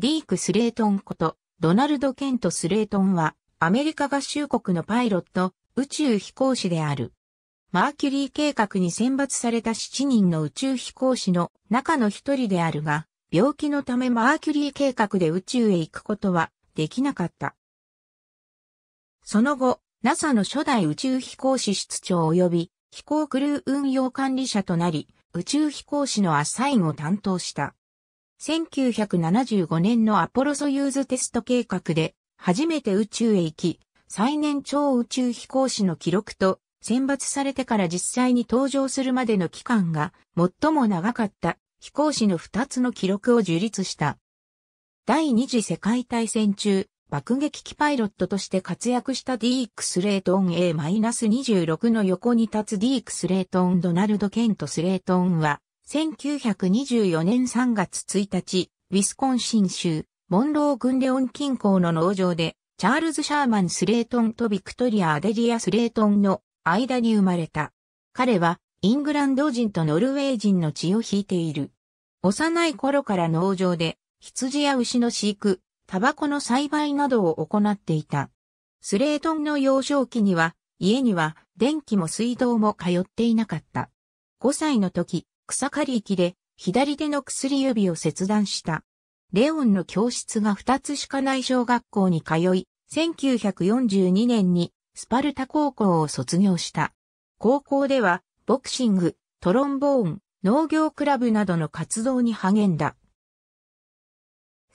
ディーク・スレートンこと、ドナルド・ケント・スレートンは、アメリカ合衆国のパイロット、宇宙飛行士である。マーキュリー計画に選抜された7人の宇宙飛行士の中の一人であるが、病気のためマーキュリー計画で宇宙へ行くことはできなかった。その後、NASA の初代宇宙飛行士室長及び飛行クルー運用管理者となり、宇宙飛行士のアサインを担当した。1975年のアポロソユーズテスト計画で初めて宇宙へ行き、最年長宇宙飛行士の記録と選抜されてから実際に登場するまでの期間が最も長かった飛行士の2つの記録を樹立した。第二次世界大戦中、爆撃機パイロットとして活躍したディーク・スレートン A-26 の横に立つディーク・スレートン・ドナルド・ケント・スレートンは1924年3月1日、ウィスコンシン州、モンロー軍レオン近郊の農場で、チャールズ・シャーマン・スレートンとビクトリア・アデリア・スレートンの間に生まれた。彼は、イングランド人とノルウェー人の血を引いている。幼い頃から農場で、羊や牛の飼育、タバコの栽培などを行っていた。スレートンの幼少期には、家には電気も水道も通っていなかった。5歳の時、草刈り機で左手の薬指を切断した。レオンの教室が2つしかない小学校に通い、1942年にスパルタ高校を卒業した。高校ではボクシング、トロンボーン、農業クラブなどの活動に励んだ。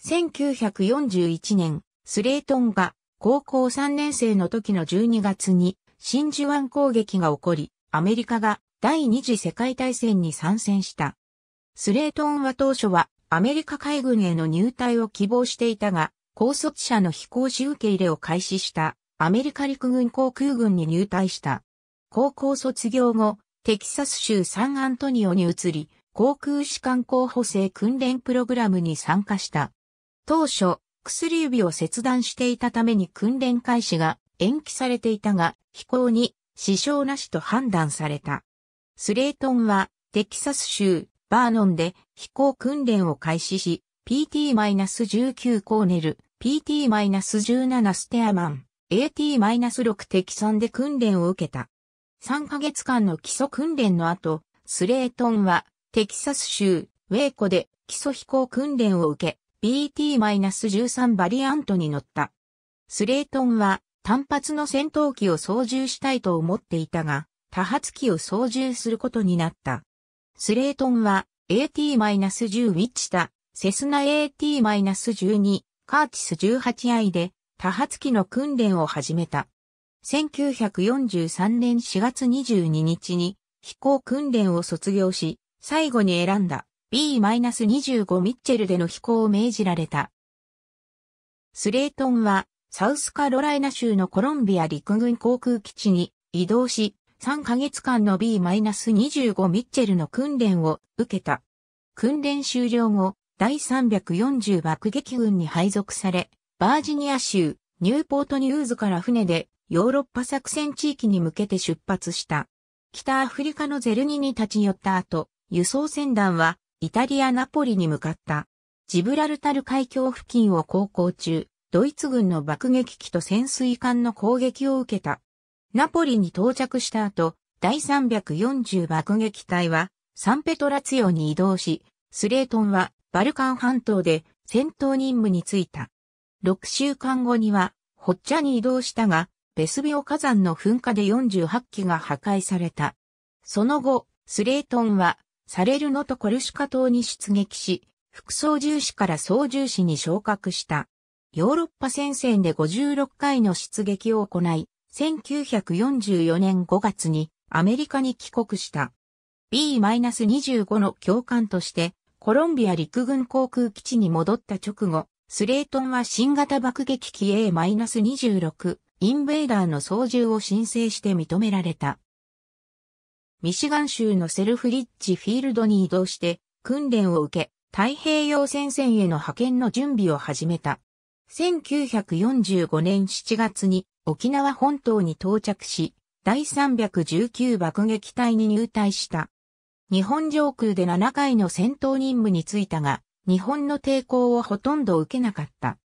1941年、スレートンが高校3年生の時の12月に真珠湾攻撃が起こり、アメリカが第二次世界大戦に参戦した。スレートンは当初はアメリカ海軍への入隊を希望していたが、高卒者の飛行士受け入れを開始したアメリカ陸軍航空軍に入隊した。高校卒業後、テキサス州サンアントニオに移り、航空士官候補生訓練プログラムに参加した。当初、薬指を切断していたために訓練開始が延期されていたが、飛行に支障なしと判断された。スレートンはテキサス州バーノンで飛行訓練を開始し、PT-19 コーネル、PT-17 ステアマン、AT-6 テキサンで訓練を受けた。3ヶ月間の基礎訓練の後、スレートンはテキサス州ウェイコで基礎飛行訓練を受け、BT-13 バリアントに乗った。スレートンは単発の戦闘機を操縦したいと思っていたが、多発機を操縦することになった。スレートンは AT-10 ウィッチタ、セスナ AT-12、カーチス 18i で多発機の訓練を始めた。1943年4月22日に飛行訓練を卒業し、最後に選んだ B-25 ミッチェルでの飛行を命じられた。スレートンはサウスカロライナ州のコロンビア陸軍航空基地に移動し、3ヶ月間の B-25 ミッチェルの訓練を受けた。訓練終了後、第340爆撃軍に配属され、バージニア州、ニューポートニューズから船でヨーロッパ作戦地域に向けて出発した。北アフリカのゼルニに立ち寄った後、輸送船団はイタリア・ナポリに向かった。ジブラルタル海峡付近を航行中、ドイツ軍の爆撃機と潜水艦の攻撃を受けた。ナポリに到着した後、第340爆撃隊はサンペトラツヨに移動し、スレートンはバルカン半島で戦闘任務に就いた。6週間後には、ホッチャに移動したが、ベスビオ火山の噴火で48機が破壊された。その後、スレートンは、サレルノとコルシカ島に出撃し、副操縦士から操縦士に昇格した。ヨーロッパ戦線で56回の出撃を行い、1944年5月にアメリカに帰国した。B-25 の教官としてコロンビア陸軍航空基地に戻った直後、スレートンは新型爆撃機 A-26 インベーダーの操縦を申請して認められた。ミシガン州のセルフリッジフィールドに移動して訓練を受け、太平洋戦線への派遣の準備を始めた。1945年7月に沖縄本島に到着し、第319爆撃隊に入隊した。日本上空で7回の戦闘任務に就いたが、日本の抵抗をほとんど受けなかった。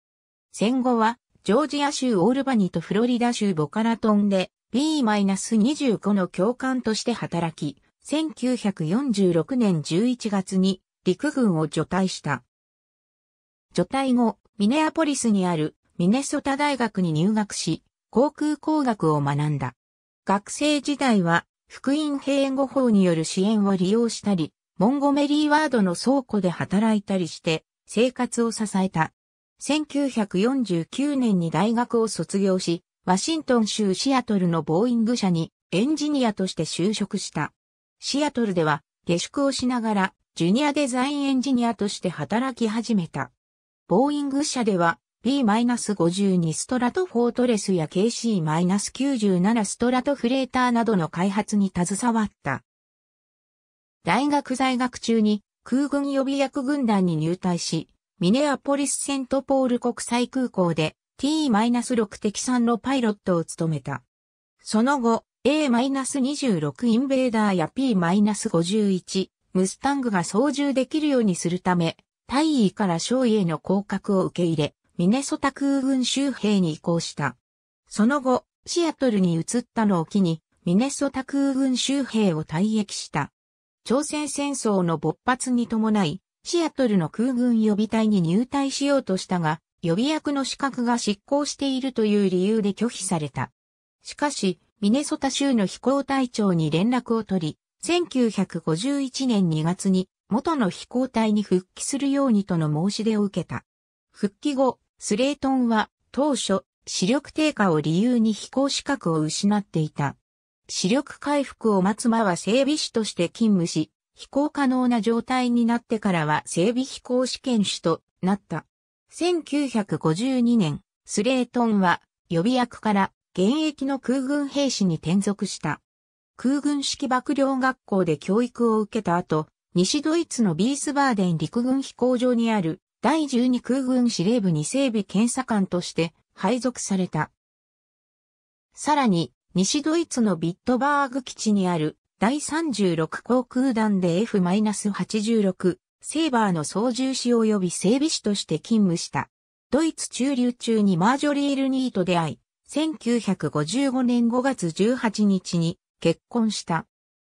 戦後は、ジョージア州オールバニとフロリダ州ボカラトンで B-25 の教官として働き、1946年11月に陸軍を除隊した。除隊後、ミネアポリスにあるミネソタ大学に入学し、航空工学を学んだ。学生時代は、福音併合法による支援を利用したり、モンゴメリーワードの倉庫で働いたりして、生活を支えた。1949年に大学を卒業し、ワシントン州シアトルのボーイング社にエンジニアとして就職した。シアトルでは下宿をしながらジュニアデザインエンジニアとして働き始めた。ボーイング社では、P-52 ストラトフォートレスや KC-97 ストラトフレーターなどの開発に携わった。大学在学中に空軍予備役軍団に入隊し、ミネアポリスセントポール国際空港で T-6 敵3のパイロットを務めた。その後、A-26 インベーダーや P-51 ムスタングが操縦できるようにするため、大尉から少尉への降格を受け入れ、ミネソタ空軍州兵に移行した。その後、シアトルに移ったのを機に、ミネソタ空軍州兵を退役した。朝鮮戦争の勃発に伴い、シアトルの空軍予備隊に入隊しようとしたが、予備役の資格が失効しているという理由で拒否された。しかし、ミネソタ州の飛行隊長に連絡を取り、1951年2月に元の飛行隊に復帰するようにとの申し出を受けた。復帰後、スレートンは当初、視力低下を理由に飛行資格を失っていた。視力回復を待つ間は整備士として勤務し、飛行可能な状態になってからは整備飛行試験士となった。1952年、スレートンは予備役から現役の空軍兵士に転属した。空軍式幕僚学校で教育を受けた後、西ドイツのビースバーデン陸軍飛行場にある第12空軍司令部に整備検査官として配属された。さらに、西ドイツのビットバーグ基地にある第36航空団で F-86 セーバーの操縦士及び整備士として勤務した。ドイツ駐留中にマージョリー・ルニーと出会い、1955年5月18日に結婚した。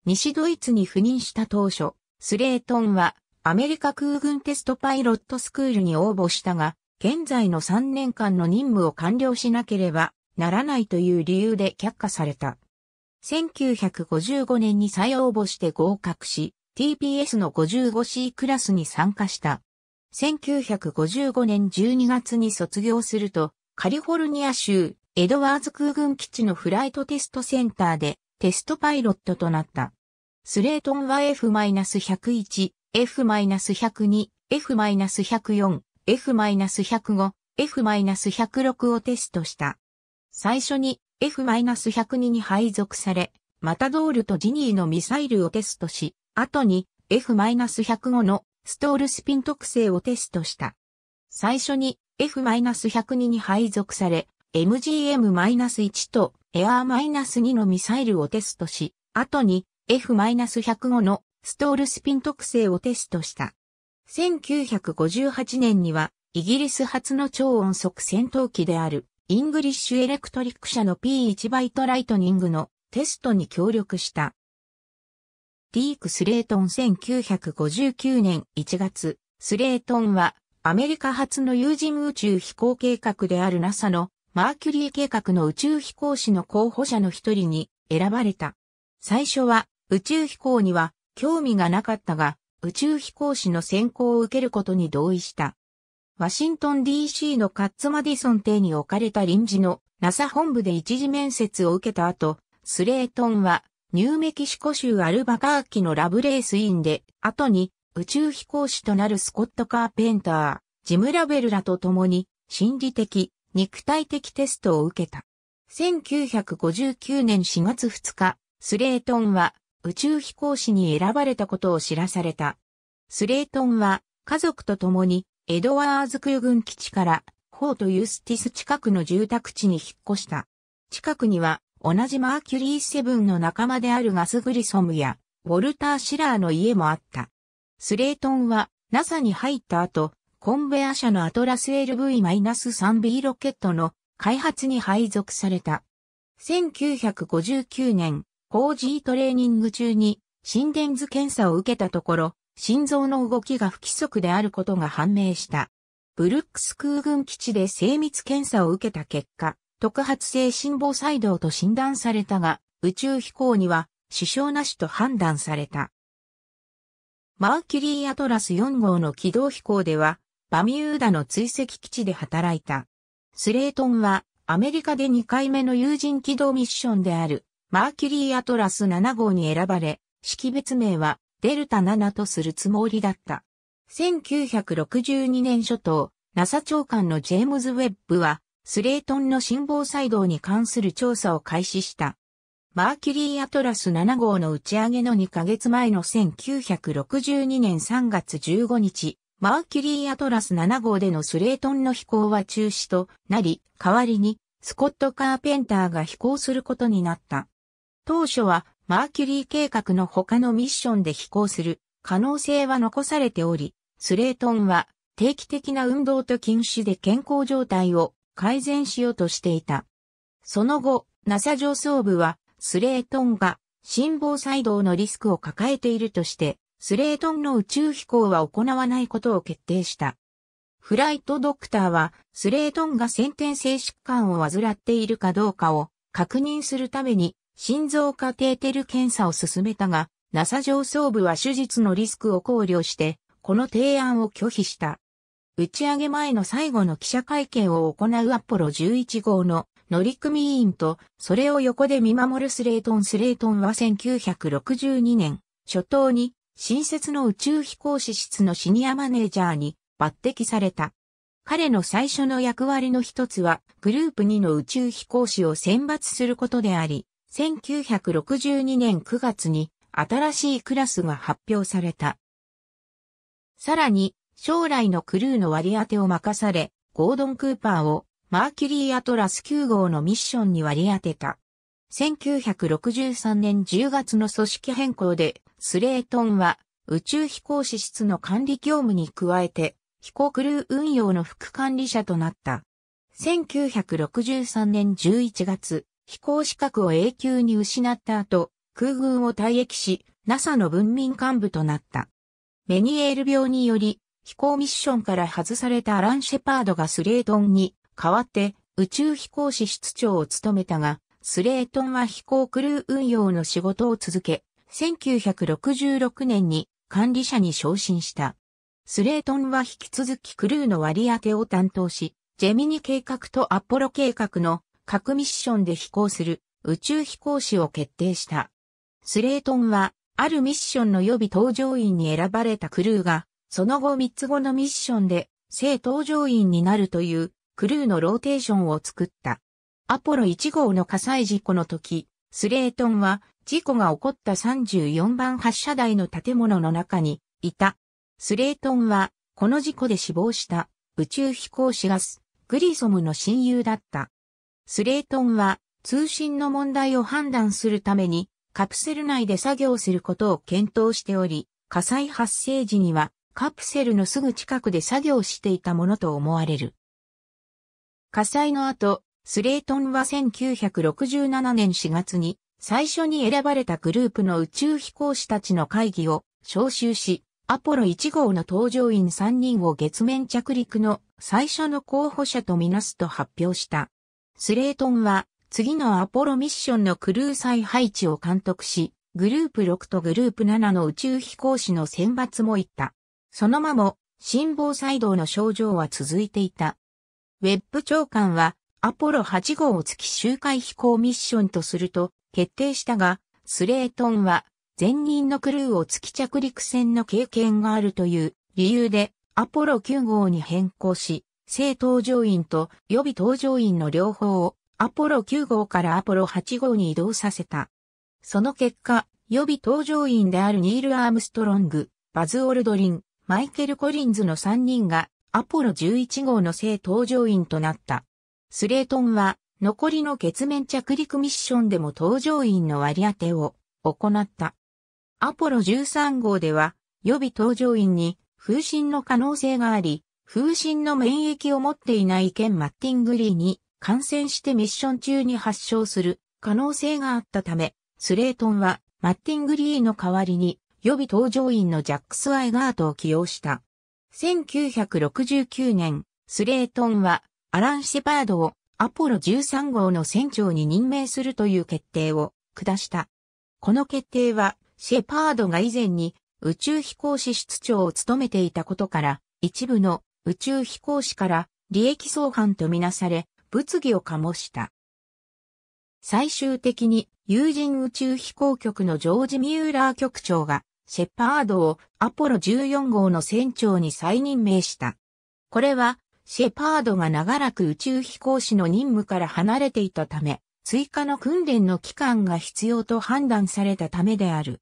西ドイツに赴任した当初、スレートンはアメリカ空軍テストパイロットスクールに応募したが、現在の3年間の任務を完了しなければならないという理由で却下された。1955年に再応募して合格し、TPS の 55C クラスに参加した。1955年12月に卒業すると、カリフォルニア州エドワーズ空軍基地のフライトテストセンターでテストパイロットとなった。スレートンは F-101、F-102、F-104、F-105、F-106 をテストした。最初に F-102 に配属され、マタドールとジニーのミサイルをテストし、後に F-105 のストールスピン特性をテストした。最初に F-102 に配属され、MGM-1 とエアー -2 のミサイルをテストし、後に F-105 のストールスピン特性をテストした。1958年には、イギリス初の超音速戦闘機である、イングリッシュエレクトリック社の P1 バイトライトニングのテストに協力した。ディーク・スレートン1959年1月、スレートンはアメリカ初の有人宇宙飛行計画である NASA のマーキュリー計画の宇宙飛行士の候補者の一人に選ばれた。最初は宇宙飛行には興味がなかったが、宇宙飛行士の選考を受けることに同意した。ワシントン DC のカッツ・マディソン邸に置かれた臨時の NASA 本部で一時面接を受けた後、スレートンはニューメキシコ州アルバカーキのラブレース院で、後に宇宙飛行士となるスコット・カーペンター、ジム・ラベルらと共に心理的、肉体的テストを受けた。1959年4月2日、スレートンは宇宙飛行士に選ばれたことを知らされた。スレイトンは家族と共にエドワーズ空軍基地からホート・ユースティス近くの住宅地に引っ越した。近くには同じマーキュリーセブンの仲間であるガス・グリソムやウォルター・シラーの家もあった。スレイトンは NASA に入った後、コンベア社のアトラス LV-3B ロケットの開発に配属された。1959年、4G トレーニング中に心電図検査を受けたところ、心臓の動きが不規則であることが判明した。ブルックス空軍基地で精密検査を受けた結果、特発性心房細動と診断されたが、宇宙飛行には支障なしと判断された。マーキュリーアトラス4号の軌道飛行では、バミューダの追跡基地で働いた。スレートンはアメリカで2回目の有人軌道ミッションであるマーキュリーアトラス7号に選ばれ、識別名はデルタ7とするつもりだった。1962年初頭、NASA 長官のジェームズ・ウェッブは、スレートンの心房細動に関する調査を開始した。マーキュリーアトラス7号の打ち上げの2ヶ月前の1962年3月15日、マーキュリーアトラス7号でのスレートンの飛行は中止となり、代わりにスコット・カーペンターが飛行することになった。当初はマーキュリー計画の他のミッションで飛行する可能性は残されており、スレートンは定期的な運動と禁止で健康状態を改善しようとしていた。その後、NASA 上層部はスレートンが心房細動のリスクを抱えているとして、スレートンの宇宙飛行は行わないことを決定した。フライトドクターは、スレートンが先天性疾患を患っているかどうかを確認するために心臓カテーテル検査を進めたが、NASA 上層部は手術のリスクを考慮して、この提案を拒否した。打ち上げ前の最後の記者会見を行うアポロ11号の乗組員と、それを横で見守るスレートン・スレートンは1962年、初頭に、新設の宇宙飛行士室のシニアマネージャーに抜擢された。彼の最初の役割の一つは、グループ2の宇宙飛行士を選抜することであり、1962年9月に新しいクラスが発表された。さらに、将来のクルーの割り当てを任され、ゴードン・クーパーをマーキュリー・アトラス9号のミッションに割り当てた。1963年10月の組織変更で、スレートンは宇宙飛行士室の管理業務に加えて、飛行クルー運用の副管理者となった。1963年11月、飛行資格を永久に失った後、空軍を退役し、NASA の文民幹部となった。メニエール病により、飛行ミッションから外されたアラン・シェパードがスレートンに代わって宇宙飛行士室長を務めたが、スレートンは飛行クルー運用の仕事を続け、1966年に管理者に昇進した。スレートンは引き続きクルーの割り当てを担当し、ジェミニ計画とアポロ計画の核ミッションで飛行する宇宙飛行士を決定した。スレートンは、あるミッションの予備搭乗員に選ばれたクルーが、その後3つ後のミッションで、正搭乗員になるという、クルーのローテーションを作った。アポロ1号の火災事故の時、スレートンは、事故が起こった34番発射台の建物の中に、いた。スレートンは、この事故で死亡した、宇宙飛行士ガス、グリソムの親友だった。スレートンは通信の問題を判断するためにカプセル内で作業することを検討しており、火災発生時にはカプセルのすぐ近くで作業していたものと思われる。火災の後、スレートンは1967年4月に最初に選ばれたグループの宇宙飛行士たちの会議を招集し、アポロ1号の搭乗員3人を月面着陸の最初の候補者とみなすと発表した。スレートンは次のアポロミッションのクルー再配置を監督し、グループ6とグループ7の宇宙飛行士の選抜も行った。そのまも心房細動の症状は続いていた。ウェップ長官はアポロ8号を月周回飛行ミッションとすると決定したが、スレートンは前任のクルーを月着陸船の経験があるという理由でアポロ9号に変更し、正搭乗員と予備搭乗員の両方をアポロ9号からアポロ8号に移動させた。その結果、予備搭乗員であるニール・アームストロング、バズ・オルドリン、マイケル・コリンズの3人がアポロ11号の正搭乗員となった。スレートンは残りの月面着陸ミッションでも搭乗員の割り当てを行った。アポロ13号では予備搭乗員に風神の可能性があり、風疹の免疫を持っていない県マッティングリーに感染してミッション中に発症する可能性があったため、スレートンはマッティングリーの代わりに予備搭乗員のジャックス・アイガートを起用した。1969年、スレートンはアラン・シェパードをアポロ13号の船長に任命するという決定を下した。この決定は、シェパードが以前に宇宙飛行士室長を務めていたことから、一部の宇宙飛行士から利益相反とみなされ、物議を醸した。最終的に有人宇宙飛行局のジョージ・ミューラー局長が、シェパードをアポロ14号の船長に再任命した。これは、シェパードが長らく宇宙飛行士の任務から離れていたため、追加の訓練の期間が必要と判断されたためである。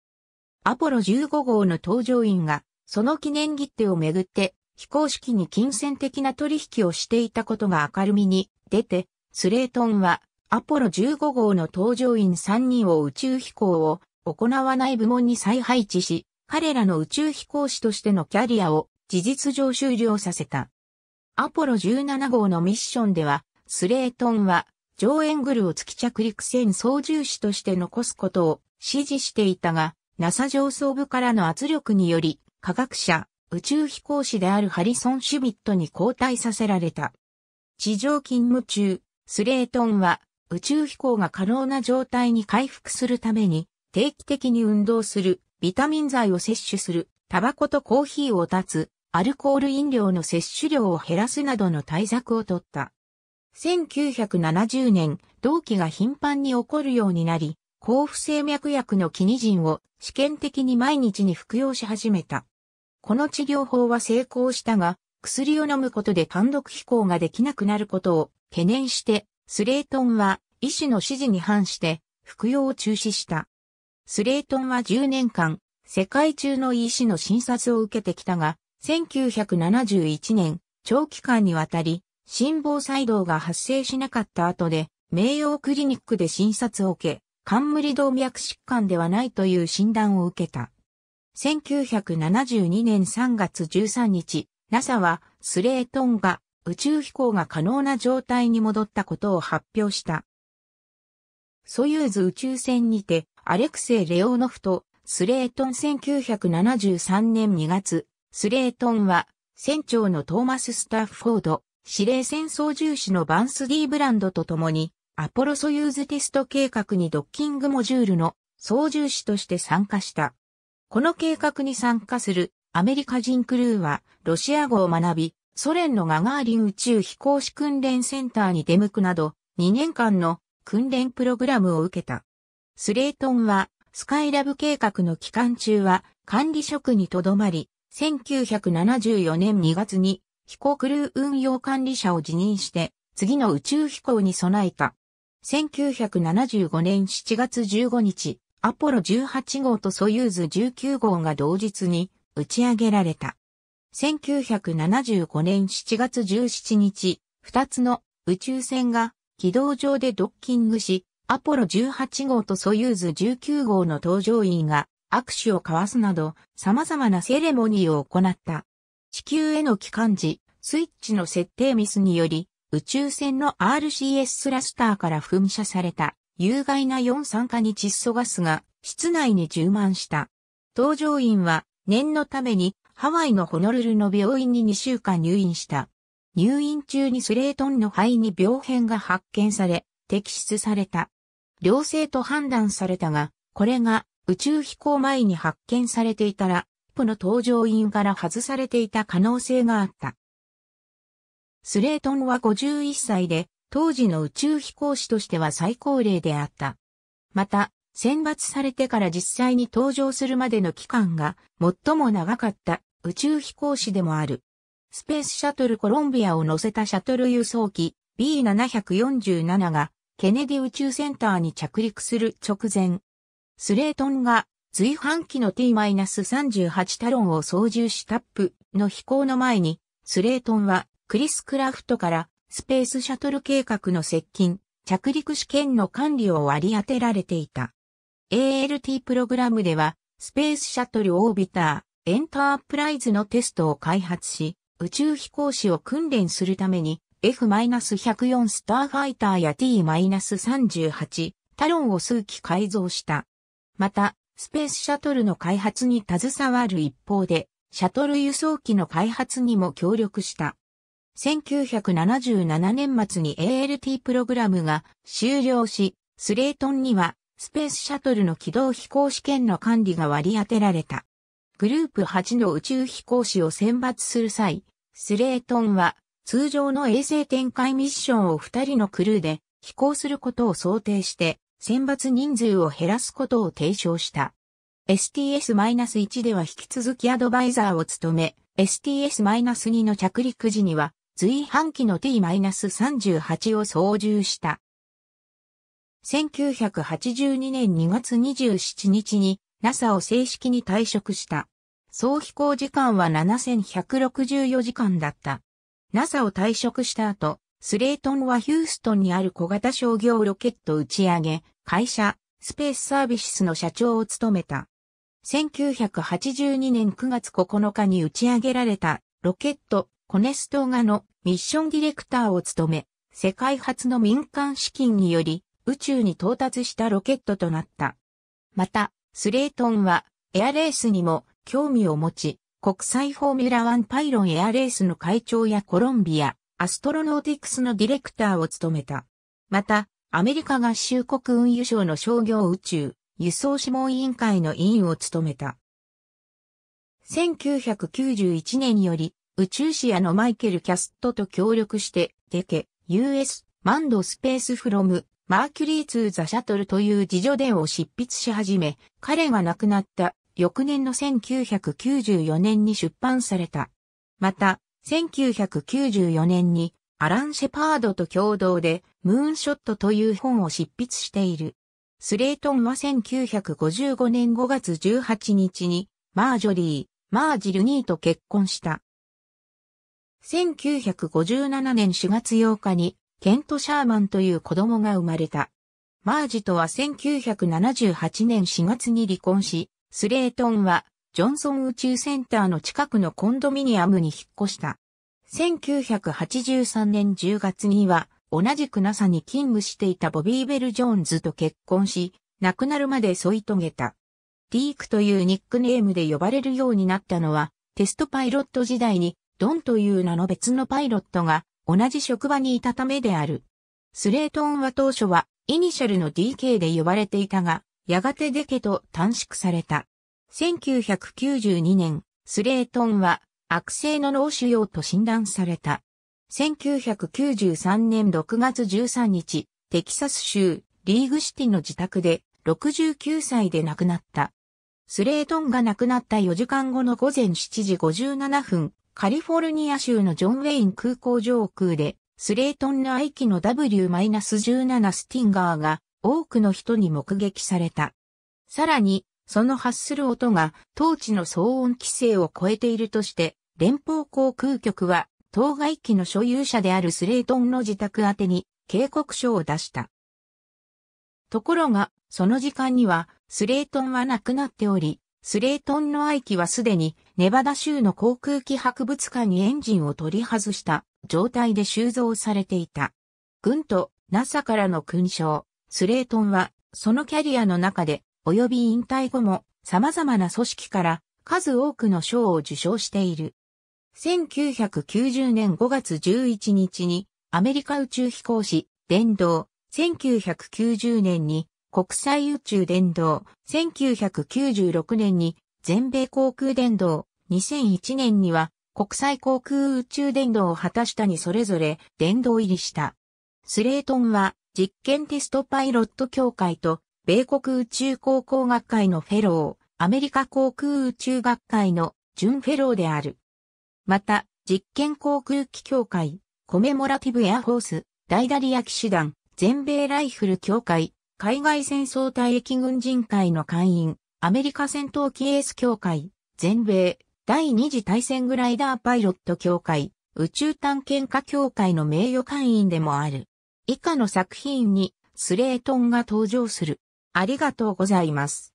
アポロ15号の搭乗員が、その記念切手をめぐって非公式に金銭的な取引をしていたことが明るみに出て、スレートンはアポロ15号の搭乗員3人を宇宙飛行を行わない部門に再配置し、彼らの宇宙飛行士としてのキャリアを事実上終了させた。アポロ17号のミッションでは、スレートンは上エングルを月着陸船操縦士として残すことを指示していたが、NASA 上層部からの圧力により、科学者、宇宙飛行士であるハリソン・シュビットに交代させられた。地上勤務中、スレートンは宇宙飛行が可能な状態に回復するために定期的に運動する、ビタミン剤を摂取する、タバコとコーヒーを断つ、アルコール飲料の摂取量を減らすなどの対策をとった。1970年、同期が頻繁に起こるようになり、甲府静脈薬のキニジンを試験的に毎日に服用し始めた。この治療法は成功したが、薬を飲むことで単独飛行ができなくなることを懸念して、スレートンは医師の指示に反して服用を中止した。スレートンは10年間、世界中の医師の診察を受けてきたが、1971年、長期間にわたり、心房細動が発生しなかった後で、名誉クリニックで診察を受け、冠動脈疾患ではないという診断を受けた。1972年3月13日、NASA はスレートンが宇宙飛行が可能な状態に戻ったことを発表した。ソユーズ宇宙船にてアレクセイ・レオノフとスレートン1973年2月、スレートンは船長のトーマス・スタッフフォード、司令戦操縦士のバンス・ディ・ブランドと共にアポロソユーズテスト計画にドッキングモジュールの操縦士として参加した。この計画に参加するアメリカ人クルーはロシア語を学び、ソ連のガガーリン宇宙飛行士訓練センターに出向くなど、2年間の訓練プログラムを受けた。スレイトンは、スカイラブ計画の期間中は管理職にとどまり、1974年2月に飛行クルー運用管理者を辞任して、次の宇宙飛行に備えた。1975年7月15日、アポロ18号とソユーズ19号が同日に打ち上げられた。1975年7月17日、2つの宇宙船が軌道上でドッキングし、アポロ18号とソユーズ19号の搭乗員が握手を交わすなど様々なセレモニーを行った。地球への帰還時、スイッチの設定ミスにより、宇宙船の RCS スラスターから噴射された。有害な4酸化に窒素ガスが室内に充満した。搭乗員は念のためにハワイのホノルルの病院に2週間入院した。入院中にスレートンの肺に病変が発見され、摘出された。良性と判断されたが、これが宇宙飛行前に発見されていたら、ポの搭乗員から外されていた可能性があった。スレートンは51歳で、当時の宇宙飛行士としては最高齢であった。また、選抜されてから実際に登場するまでの期間が最も長かった宇宙飛行士でもある。スペースシャトルコロンビアを乗せたシャトル輸送機 B747 がケネディ宇宙センターに着陸する直前、スレートンが随伴機の T-38 タロンを操縦したップの飛行の前に、スレートンはクリス・クラフトからスペースシャトル計画の接近、着陸試験の管理を割り当てられていた。ALT プログラムでは、スペースシャトルオービター、エンタープライズのテストを開発し、宇宙飛行士を訓練するために、F-104 スターファイターや T-38 タロンを数機改造した。また、スペースシャトルの開発に携わる一方で、シャトル輸送機の開発にも協力した。1977年末に ALT プログラムが終了し、スレートンにはスペースシャトルの軌道飛行試験の管理が割り当てられた。グループ8の宇宙飛行士を選抜する際、スレートンは通常の衛星展開ミッションを2人のクルーで飛行することを想定して選抜人数を減らすことを提唱した。STS-1 では引き続きアドバイザーを務め、STS-2 の着陸時には随伴機の T-38 を操縦した。1982年2月27日に NASA を正式に退職した。総飛行時間は7164時間だった。NASA を退職した後、スレートンはヒューストンにある小型商業ロケット打ち上げ、会社、スペースサービスの社長を務めた。1982年9月9日に打ち上げられたロケットコネストガのミッションディレクターを務め、世界初の民間資金により宇宙に到達したロケットとなった。また、スレイトンはエアレースにも興味を持ち、国際フォーミュラワンパイロンエアレースの会長やコロンビア、アストロノーティクスのディレクターを務めた。また、アメリカ合衆国運輸省の商業宇宙、輸送諮問委員会の委員を務めた。1991年より宇宙シアのマイケル・キャストと協力して、デケ、US、マンド・スペース・フロム、マーキュリー・ツー・ザ・シャトルという自助伝を執筆し始め、彼が亡くなった翌年の1994年に出版された。また、1994年にアラン・シェパードと共同でムーンショットという本を執筆している。スレイトンは1955年5月18日にマージョリー、マージルニーと結婚した。1957年4月8日に、ケント・シャーマンという子供が生まれた。マージとは1978年4月に離婚し、スレートンは、ジョンソン宇宙センターの近くのコンドミニアムに引っ越した。1983年10月には、同じく NASA に勤務していたボビー・ベル・ジョーンズと結婚し、亡くなるまで添い遂げた。リークというニックネームで呼ばれるようになったのは、テストパイロット時代にドンという名の別のパイロットが同じ職場にいたためである。スレートンは当初はイニシャルの DK で呼ばれていたが、やがてデケと短縮された。1992年、スレートンは悪性の脳腫瘍と診断された。1993年6月13日、テキサス州リーグシティの自宅で69歳で亡くなった。スレートンが亡くなった4時間後の午前7時57分、カリフォルニア州のジョン・ウェイン空港上空で、スレートンの愛機の W-17 スティンガーが多くの人に目撃された。さらに、その発する音が当地の騒音規制を超えているとして、連邦航空局は当該機の所有者であるスレートンの自宅宛に警告書を出した。ところが、その時間にはスレートンは亡くなっており、スレートンの愛機はすでにネバダ州の航空機博物館にエンジンを取り外した状態で収蔵されていた。軍と NASA からの勲章、スレートンはそのキャリアの中で及び引退後も様々な組織から数多くの賞を受賞している。1990年5月11日にアメリカ宇宙飛行士、電動、1990年に国際宇宙伝道、1996年に全米航空電動、2001年には国際航空宇宙電動を果たしたにそれぞれ電動入りした。スレートンは実験テストパイロット協会と米国宇宙航空学会のフェロー、アメリカ航空宇宙学会の準フェローである。また、実験航空機協会、コメモラティブエアフォース、大ダリア騎士団、全米ライフル協会、海外戦争退役軍人会の会員、アメリカ戦闘機エース協会、全米、第二次大戦グライダーパイロット協会、宇宙探検家協会の名誉会員でもある。以下の作品に、スレートンが登場する。ありがとうございます。